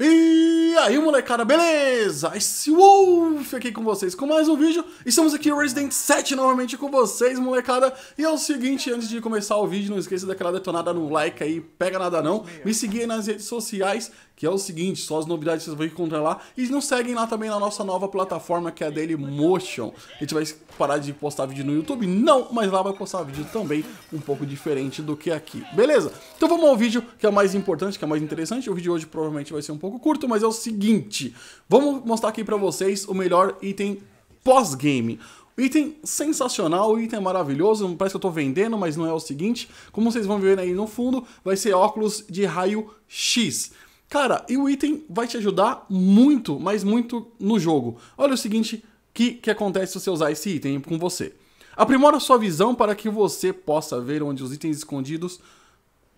E aí, molecada, beleza? Esse Wolf aqui com vocês com mais um vídeo. Estamos aqui Resident 7 novamente com vocês, molecada. E é o seguinte, antes de começar o vídeo, não esqueça daquela detonada no like aí, pega nada não. Me seguir nas redes sociais que é o seguinte, só as novidades que vocês vão encontrar lá, e não seguem lá também na nossa nova plataforma, que é a Dailymotion. A gente vai parar de postar vídeo no YouTube? Não, mas lá vai postar vídeo também um pouco diferente do que aqui, beleza? Então vamos ao vídeo que é o mais importante, que é o mais interessante, o vídeo hoje provavelmente vai ser um pouco curto, mas é o seguinte, vamos mostrar aqui pra vocês o melhor item pós-game. Item sensacional, item maravilhoso, parece que eu tô vendendo, mas não é o seguinte. Como vocês vão ver aí no fundo, vai ser óculos de raio X. Cara, e o item vai te ajudar muito, mas muito no jogo. Olha o seguinte que, que acontece se você usar esse item com você. Aprimora sua visão para que você possa ver onde os itens escondidos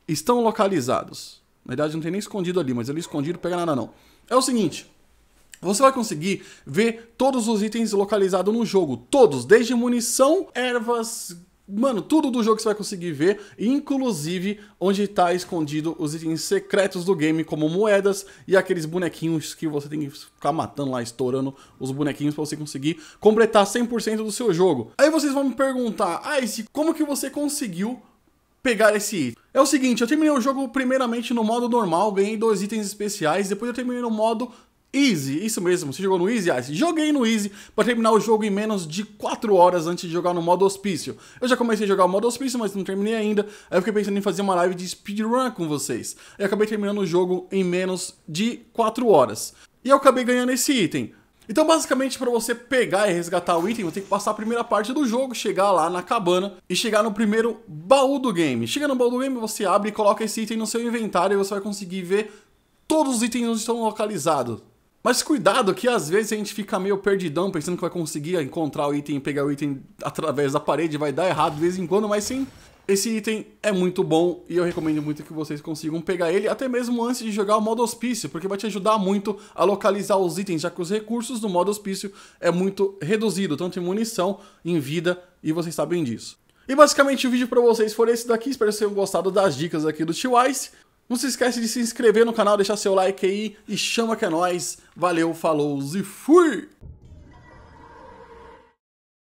estão localizados. Na verdade, não tem nem escondido ali, mas ali escondido pega nada não. É o seguinte, você vai conseguir ver todos os itens localizados no jogo. Todos, desde munição, ervas, mano, tudo do jogo que você vai conseguir ver, inclusive onde está escondido os itens secretos do game, como moedas e aqueles bonequinhos que você tem que ficar matando lá, estourando os bonequinhos para você conseguir completar 100% do seu jogo. Aí vocês vão me perguntar, ah, esse, como que você conseguiu pegar esse item? É o seguinte, eu terminei o jogo primeiramente no modo normal, ganhei dois itens especiais, depois eu terminei no modo Easy, isso mesmo, você jogou no Easy? Ah, joguei no Easy para terminar o jogo em menos de 4 horas antes de jogar no modo hospício. Eu já comecei a jogar o modo hospício, mas não terminei ainda. Aí eu fiquei pensando em fazer uma live de speedrun com vocês. E acabei terminando o jogo em menos de 4 horas. E eu acabei ganhando esse item. Então, basicamente, para você pegar e resgatar o item, você tem que passar a primeira parte do jogo, chegar lá na cabana e chegar no primeiro baú do game. Chega no baú do game, você abre e coloca esse item no seu inventário e você vai conseguir ver todos os itens onde estão localizados. Mas cuidado que às vezes a gente fica meio perdidão pensando que vai conseguir encontrar o item, pegar o item através da parede, vai dar errado de vez em quando, mas sim, esse item é muito bom e eu recomendo muito que vocês consigam pegar ele, até mesmo antes de jogar o modo hospício, porque vai te ajudar muito a localizar os itens, já que os recursos do modo hospício é muito reduzido, tanto em munição, em vida, e vocês sabem disso. E basicamente o vídeo para vocês foi esse daqui, espero que vocês tenham gostado das dicas aqui do T-Wise. Não se esquece de se inscrever no canal, deixar seu like aí e chama que é nóis. Valeu, falou e fui!